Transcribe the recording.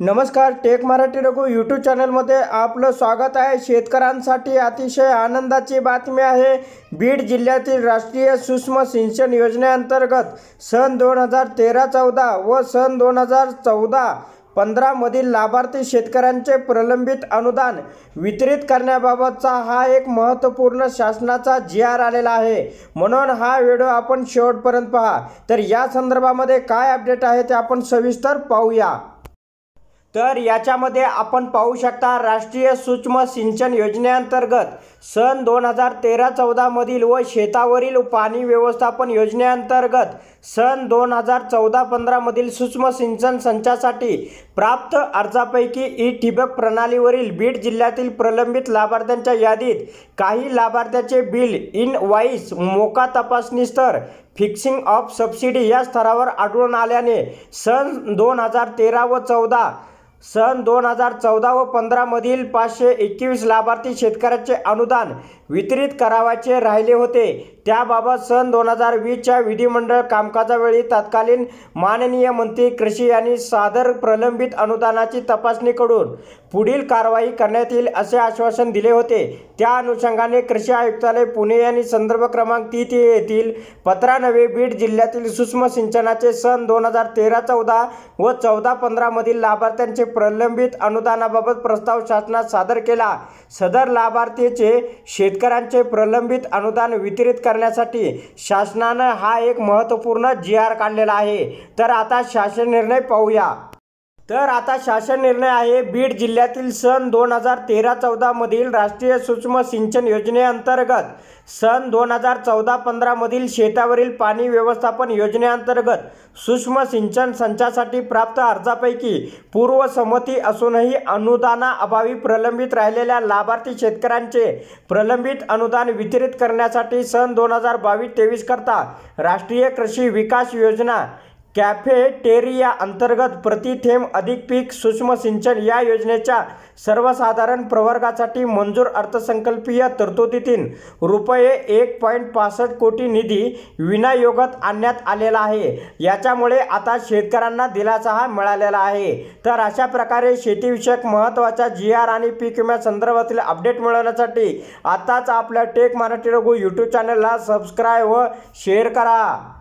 नमस्कार take Marathi Raghu YouTube चॅनलमध्ये आपलं स्वागत आहे शेतकऱ्यांसाठी अतिशय आनंदाची बातमी आहे बीड जिल्ह्यातील राष्ट्रीय सूक्ष्म सिंचन योजनेअंतर्गत सन दोन हजार तेरा चौदा व सन दोन हजार चौदा पंधरामधील लाभार्थी शेतकऱ्यांचे प्रलंबित अनुदान वितरित करण्याबाबतचा हा एक महत्त्वपूर्ण शासनाचा जी आर आलेला आहे म्हणून हा व्हिडिओ आपण शेवटपर्यंत पहा तर या संदर्भामध्ये काय अपडेट आहे ते आपण सविस्तर पाहूया तर याच्यामध्ये आपण पाहू शकता राष्ट्रीय सूक्ष्म सिंचन योजनेअंतर्गत सन दोन हजार तेरा चौदामधील व शेतावरील पाणी व्यवस्थापन योजनेअंतर्गत सन दोन हजार चौदा पंधरामधील सूक्ष्म सिंचन संचासाठी प्राप्त अर्जापैकी ई ठिबक प्रणालीवरील बीड जिल्ह्यातील प्रलंबित लाभार्थ्यांच्या यादीत काही लाभार्थ्यांचे बिल इन वाईस मोका तपासणी स्तर फिक्सिंग ऑफ सबसिडी या स्तरावर आढळून आल्याने सन दोन हजार तेरा व चौदा सन दोन हजार चौदा व पंधरामधील पाचशे एकवीस लाभार्थी शेतकऱ्याचे अनुदान वितरित करावायचे राहिले होते त्याबाबत सन दोन हजार वीसच्या विधिमंडळ कामकाजावेळी तत्कालीन माननीय मंत्री कृषी यांनी सादर प्रलंबित अनुदानाची तपासणी करून पुढील कारवाई करण्यात येईल असे आश्वासन दिले होते त्या अनुषंगाने कृषी आयुक्तालय पुणे यांनी संदर्भ क्रमांक ती ती येथील पत्रानवे बीड जिल्ह्यातील सूक्ष्म सिंचनाचे सन दोन हजार तेरा चौदा व चौदा पंधरामधील लाभार्थ्यांचे प्रलंबित अनुदानाबाबत प्रस्ताव शासनात सादर केला सदर लाभार्थीचे शेतकऱ्यांचे प्रलंबित अनुदान वितरित कर करण्यासाठी शासनानं हा एक महत्त्वपूर्ण जी आर काढलेला आहे तर आता शासन निर्णय पाहूया तर आता शासन निर्णय आहे बीड जिल्ह्यातील सन दोन हजार तेरा चौदामधील राष्ट्रीय सूक्ष्म सिंचन योजनेअंतर्गत सन दोन हजार चौदा पंधरामधील शेतावरील पाणी व्यवस्थापन योजनेअंतर्गत सूक्ष्म सिंचन संचासाठी प्राप्त अर्जापैकी पूर्वसंमती असूनही अनुदानाअभावी प्रलंबित राहिलेल्या लाभार्थी शेतकऱ्यांचे प्रलंबित अनुदान वितरित करण्यासाठी सन दोन हजार बावीस तेवीसकरता राष्ट्रीय कृषी विकास योजना कॅफेटेरिया अंतर्गत प्रति थेंब अधिक पीक सूक्ष्म सिंचन या योजनेच्या सर्वसाधारण प्रवर्गासाठी मंजूर अर्थसंकल्पीय तरतुदीतील रुपये एक पॉईंट पासष्ट कोटी निधी विनायोगात आणण्यात आलेला आहे याच्यामुळे आता शेतकऱ्यांना दिलासा हा मिळालेला आहे तर अशा प्रकारे शेतीविषयक महत्त्वाच्या जी आर आणि पीक विम्या संदर्भातील अपडेट मिळवण्यासाठी आत्ताच आपल्या टेक मराठी रघु यूट्यूब चॅनलला सबस्क्राईब व शेअर करा